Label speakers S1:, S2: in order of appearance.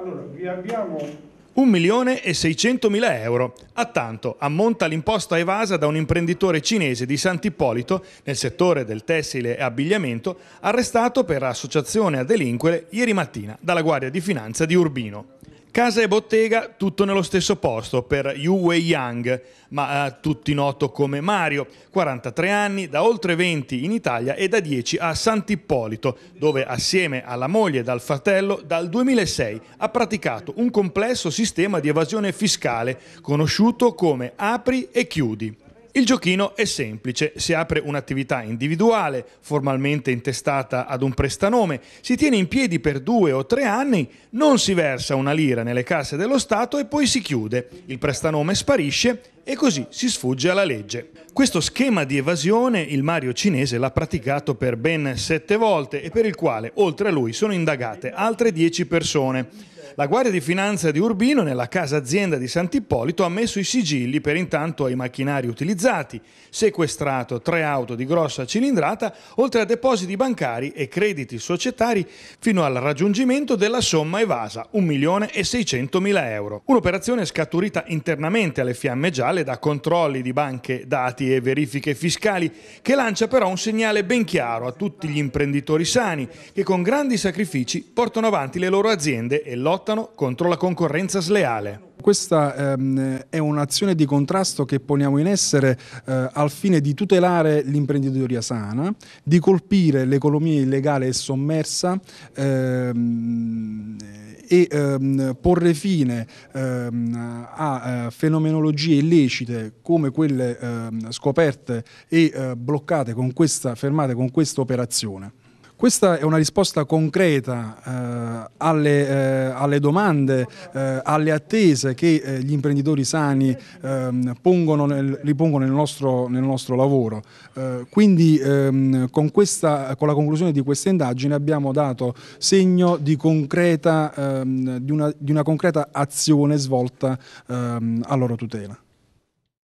S1: Allora, vi abbiamo
S2: 1.600.000 euro. A tanto ammonta l'imposta evasa da un imprenditore cinese di Sant'Ippolito nel settore del tessile e abbigliamento arrestato per associazione a delinquere ieri mattina dalla Guardia di Finanza di Urbino. Casa e bottega, tutto nello stesso posto per Yu Wei Yang, ma eh, tutti noto come Mario, 43 anni, da oltre 20 in Italia e da 10 a Sant'Ippolito, dove assieme alla moglie e dal fratello dal 2006 ha praticato un complesso sistema di evasione fiscale conosciuto come apri e chiudi. Il giochino è semplice, si apre un'attività individuale, formalmente intestata ad un prestanome, si tiene in piedi per due o tre anni, non si versa una lira nelle casse dello Stato e poi si chiude, il prestanome sparisce e così si sfugge alla legge. Questo schema di evasione il Mario cinese l'ha praticato per ben sette volte e per il quale, oltre a lui, sono indagate altre dieci persone. La Guardia di Finanza di Urbino, nella casa azienda di Sant'Ippolito, ha messo i sigilli per intanto ai macchinari utilizzati, sequestrato tre auto di grossa cilindrata, oltre a depositi bancari e crediti societari, fino al raggiungimento della somma evasa, 1.600.000 euro. Un'operazione scaturita internamente alle fiamme gialle da controlli di banche, dati e verifiche fiscali, che lancia però un segnale ben chiaro a tutti gli imprenditori sani, che con grandi sacrifici portano avanti le loro aziende e lottano lottano contro la concorrenza sleale.
S1: Questa ehm, è un'azione di contrasto che poniamo in essere eh, al fine di tutelare l'imprenditoria sana, di colpire l'economia illegale e sommersa ehm, e ehm, porre fine ehm, a eh, fenomenologie illecite come quelle ehm, scoperte e eh, bloccate con questa, fermate con questa operazione. Questa è una risposta concreta eh, alle, eh, alle, domande, eh, alle attese che eh, gli imprenditori sani ehm, pongono nel, ripongono nel nostro, nel nostro lavoro. Eh, quindi ehm, con, questa, con, la conclusione di questa indagine abbiamo dato segno di, concreta, ehm, di, una, di una, concreta azione svolta ehm, a loro tutela.